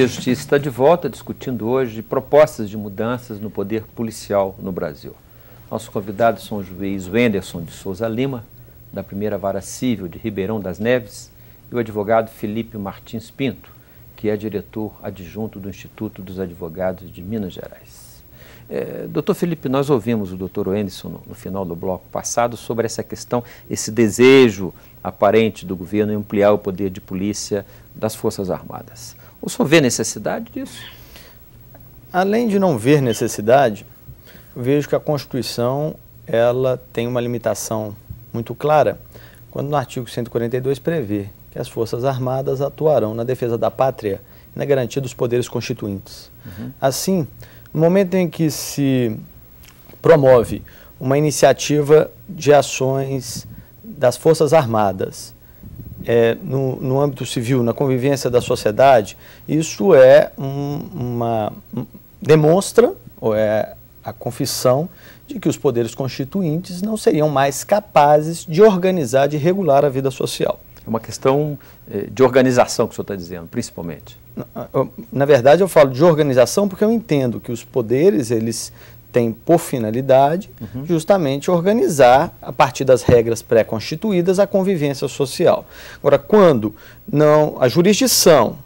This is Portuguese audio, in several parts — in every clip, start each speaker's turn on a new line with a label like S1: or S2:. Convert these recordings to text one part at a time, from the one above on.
S1: A Justiça está de volta discutindo hoje propostas de mudanças no poder policial no Brasil. Nossos convidados são o juiz Wenderson de Souza Lima, da Primeira Vara Civil de Ribeirão das Neves, e o advogado Felipe Martins Pinto, que é diretor adjunto do Instituto dos Advogados de Minas Gerais. É, doutor Felipe, nós ouvimos o doutor Wenderson no, no final do bloco passado sobre essa questão, esse desejo aparente do governo em ampliar o poder de polícia das Forças Armadas. O senhor vê necessidade disso?
S2: Além de não ver necessidade, vejo que a Constituição ela tem uma limitação muito clara, quando no artigo 142 prevê que as Forças Armadas atuarão na defesa da pátria e na garantia dos poderes constituintes. Uhum. Assim, no momento em que se promove uma iniciativa de ações das Forças Armadas é, no, no âmbito civil, na convivência da sociedade, isso é um, uma. demonstra, ou é a confissão, de que os poderes constituintes não seriam mais capazes de organizar, de regular a vida social.
S1: É uma questão é, de organização que o senhor está dizendo, principalmente.
S2: Na verdade, eu falo de organização porque eu entendo que os poderes eles tem por finalidade uhum. justamente organizar, a partir das regras pré-constituídas, a convivência social. Agora, quando não a jurisdição,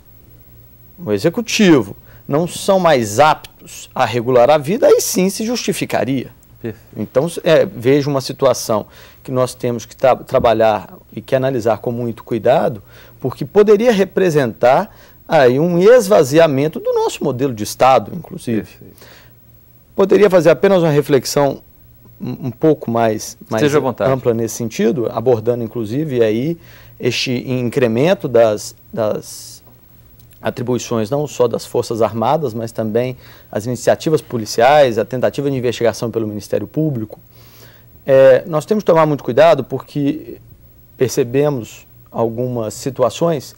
S2: o executivo, não são mais aptos a regular a vida, aí sim se justificaria. Perfeito. Então, é, vejo uma situação que nós temos que tra trabalhar e que analisar com muito cuidado, porque poderia representar aí um esvaziamento do nosso modelo de Estado, inclusive. Perfeito poderia fazer apenas uma reflexão um pouco mais, mais ampla nesse sentido, abordando inclusive aí este incremento das, das atribuições não só das Forças Armadas, mas também as iniciativas policiais, a tentativa de investigação pelo Ministério Público. É, nós temos que tomar muito cuidado porque percebemos algumas situações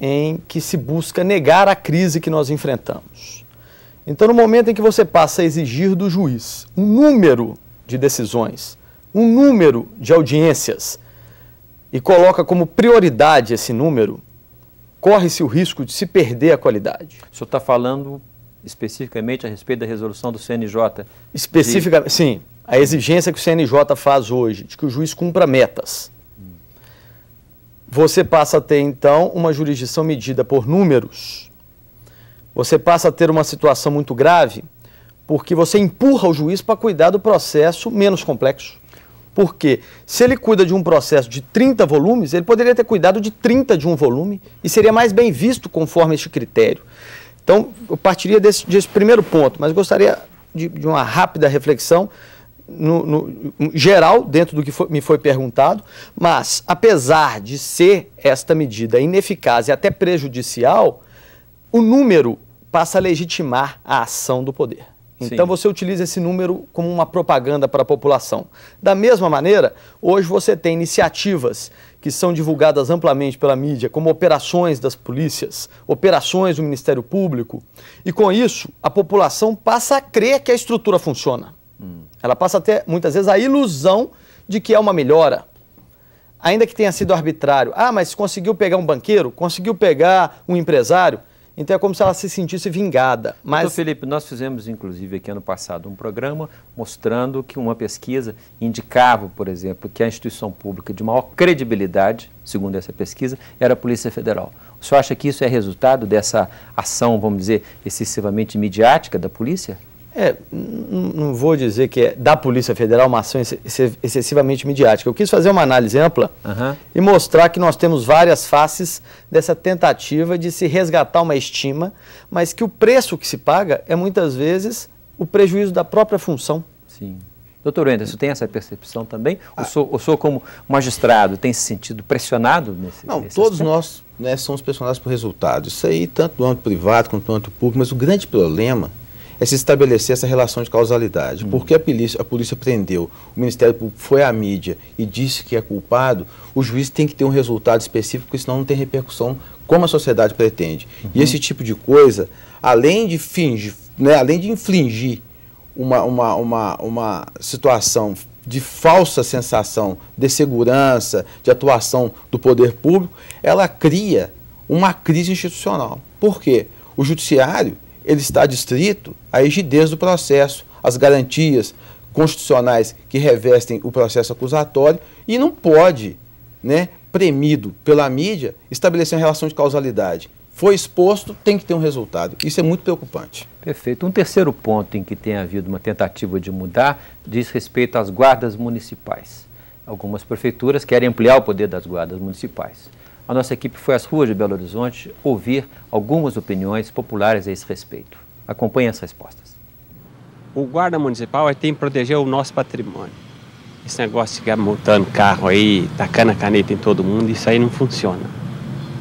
S2: em que se busca negar a crise que nós enfrentamos. Então, no momento em que você passa a exigir do juiz um número de decisões, um número de audiências, e coloca como prioridade esse número, corre-se o risco de se perder a qualidade.
S1: O senhor está falando especificamente a respeito da resolução do CNJ? Especificamente,
S2: de... sim. A exigência que o CNJ faz hoje, de que o juiz cumpra metas. Hum. Você passa a ter, então, uma jurisdição medida por números você passa a ter uma situação muito grave porque você empurra o juiz para cuidar do processo menos complexo. Porque se ele cuida de um processo de 30 volumes, ele poderia ter cuidado de 30 de um volume e seria mais bem visto conforme este critério. Então, eu partiria desse, desse primeiro ponto, mas gostaria de, de uma rápida reflexão no, no, geral, dentro do que foi, me foi perguntado, mas apesar de ser esta medida ineficaz e até prejudicial, o número passa a legitimar a ação do poder. Então Sim. você utiliza esse número como uma propaganda para a população. Da mesma maneira, hoje você tem iniciativas que são divulgadas amplamente pela mídia, como operações das polícias, operações do Ministério Público, e com isso a população passa a crer que a estrutura funciona. Hum. Ela passa a ter muitas vezes a ilusão de que é uma melhora. Ainda que tenha sido arbitrário. Ah, mas conseguiu pegar um banqueiro? Conseguiu pegar um empresário? Então é como se ela se sentisse vingada. Mas Doutor
S1: Felipe, nós fizemos inclusive aqui ano passado um programa mostrando que uma pesquisa indicava, por exemplo, que a instituição pública de maior credibilidade, segundo essa pesquisa, era a Polícia Federal. O senhor acha que isso é resultado dessa ação, vamos dizer, excessivamente midiática da polícia?
S2: É, não vou dizer que é da Polícia Federal uma ação excessivamente midiática. Eu quis fazer uma análise ampla uhum. e mostrar que nós temos várias faces dessa tentativa de se resgatar uma estima, mas que o preço que se paga é muitas vezes o prejuízo da própria função.
S1: Sim. Doutor você tem essa percepção também? Ah. O, senhor, como magistrado, tem se sentido
S2: pressionado nesse Não, nesse todos aspecto? nós né, somos pressionados por resultados. Isso aí, tanto no âmbito privado quanto no âmbito público, mas o grande problema é se estabelecer essa relação de causalidade. Uhum. Porque a polícia, a polícia prendeu, o Ministério Público foi à mídia e disse que é culpado, o juiz tem que ter um resultado específico, porque senão não tem repercussão como a sociedade pretende. Uhum. E esse tipo de coisa, além de fingir, né, além de infligir uma, uma, uma, uma situação de falsa sensação de segurança, de atuação do poder público, ela cria uma crise institucional. Por quê? O judiciário ele está distrito à rigidez do processo, às garantias constitucionais que revestem o processo acusatório e não pode, né, premido pela mídia, estabelecer uma relação de causalidade. Foi exposto, tem que ter um resultado.
S1: Isso é muito preocupante. Perfeito. Um terceiro ponto em que tem havido uma tentativa de mudar diz respeito às guardas municipais. Algumas prefeituras querem ampliar o poder das guardas municipais a nossa equipe foi às ruas de Belo Horizonte ouvir algumas opiniões populares a esse respeito. Acompanhe as respostas. O guarda municipal tem que proteger o nosso patrimônio. Esse negócio de ficar montando carro aí, tacando a caneta em todo mundo,
S2: isso aí não funciona.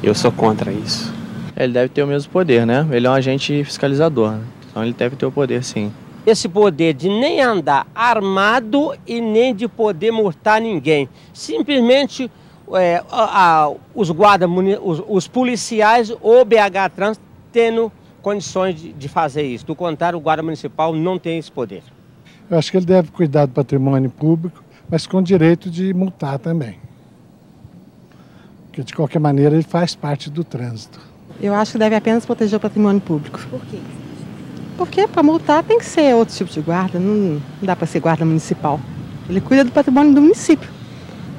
S2: Eu sou contra isso. Ele deve ter o mesmo poder, né? Ele é um agente fiscalizador, né? então ele deve ter o poder sim esse poder de nem andar
S1: armado e nem de poder multar ninguém. Simplesmente é, a, a, os guardas, os, os, policiais ou BH Trans tendo condições de, de, fazer isso. Do contrário, o guarda municipal não tem esse poder. Eu acho que ele deve cuidar do patrimônio público, mas com direito de multar também. Porque, de qualquer maneira, ele faz parte do trânsito.
S2: Eu acho que deve apenas proteger o patrimônio público. Por quê? Porque para multar tem que ser outro tipo de guarda, não dá para ser guarda municipal. Ele cuida do patrimônio do município.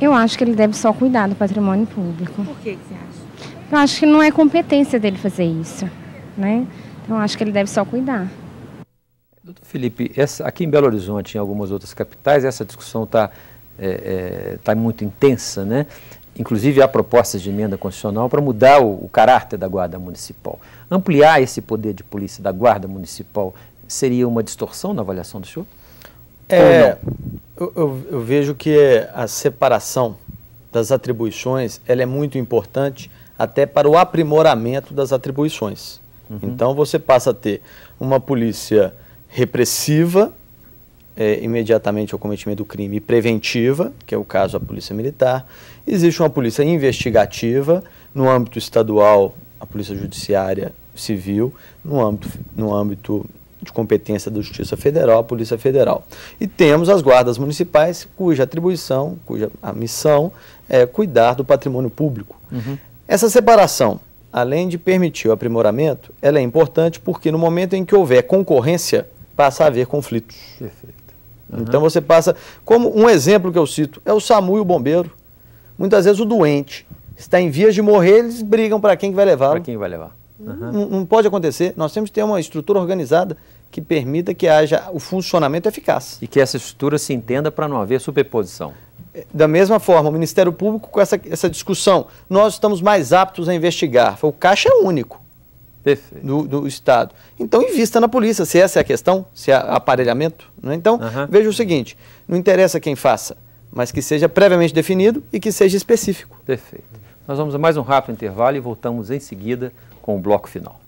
S2: Eu acho que ele deve só cuidar do patrimônio público. Por
S1: que, que você acha?
S2: Eu acho que não é competência dele fazer isso, né? Então acho que ele deve só cuidar.
S1: Doutor Felipe, essa, aqui em Belo Horizonte, em algumas outras capitais, essa discussão está é, é, tá muito intensa, né? Inclusive há propostas de emenda constitucional para mudar o, o caráter da Guarda Municipal. Ampliar esse poder de polícia da Guarda Municipal seria uma distorção na avaliação do senhor? É,
S2: eu, eu, eu, vejo que eh, a separação das atribuições ela é muito importante até para o aprimoramento das atribuições. Uhum. Então você passa a ter uma polícia repressiva, é, imediatamente ao cometimento do crime, e preventiva, que é o caso da polícia militar. Existe uma polícia investigativa, no âmbito estadual, a polícia judiciária civil, no âmbito, no âmbito de competência da Justiça Federal, a Polícia Federal. E temos as guardas municipais, cuja atribuição, cuja a missão é cuidar do patrimônio público. Uhum. Essa separação, além de permitir o aprimoramento, ela é importante porque no momento em que houver concorrência, passa a haver conflitos. Perfeito. Uhum. Então você passa. Como um exemplo que eu cito é o SAMU e o bombeiro. Muitas vezes o doente está em vias de morrer, eles brigam para quem vai levar. Para quem vai levar. Uhum. Não, não, pode acontecer. Nós temos que ter uma estrutura organizada que permita que haja o funcionamento eficaz. E que essa estrutura se entenda para não haver superposição. É, da mesma forma, o Ministério Público, com essa, essa discussão, nós estamos mais aptos a investigar. O caixa é único do, do, Estado. Então, invista na polícia, se essa é a questão, se é aparelhamento. Né? Então, uhum. veja o seguinte: não interessa quem faça, mas que seja previamente definido e que seja específico. Perfeito. Nós vamos a mais um rápido intervalo e voltamos em seguida
S1: com o bloco final.